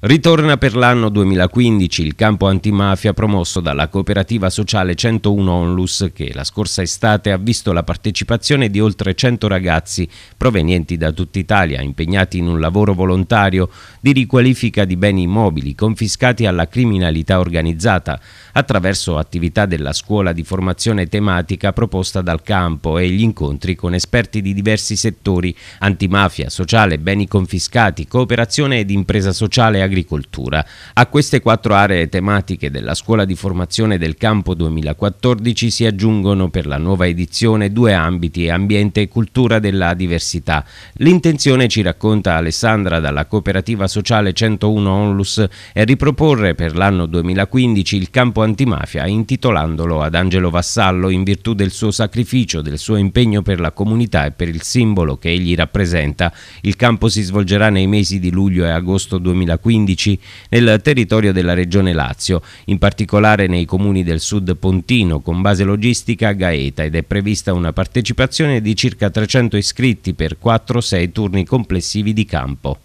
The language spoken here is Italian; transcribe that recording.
Ritorna per l'anno 2015 il campo antimafia promosso dalla cooperativa sociale 101 Onlus che la scorsa estate ha visto la partecipazione di oltre 100 ragazzi provenienti da tutta Italia impegnati in un lavoro volontario di riqualifica di beni immobili confiscati alla criminalità organizzata attraverso attività della scuola di formazione tematica proposta dal campo e gli incontri con esperti di diversi settori antimafia, sociale, beni confiscati, cooperazione ed impresa sociale agricoltura. A queste quattro aree tematiche della scuola di formazione del campo 2014 si aggiungono per la nuova edizione due ambiti, ambiente e cultura della diversità. L'intenzione, ci racconta Alessandra dalla cooperativa sociale 101 Onlus, è riproporre per l'anno 2015 il campo antimafia intitolandolo ad Angelo Vassallo in virtù del suo sacrificio, del suo impegno per la comunità e per il simbolo che egli rappresenta. Il campo si svolgerà nei mesi di luglio e agosto 2015 nel territorio della regione Lazio, in particolare nei comuni del sud Pontino con base logistica a Gaeta ed è prevista una partecipazione di circa 300 iscritti per 4-6 turni complessivi di campo.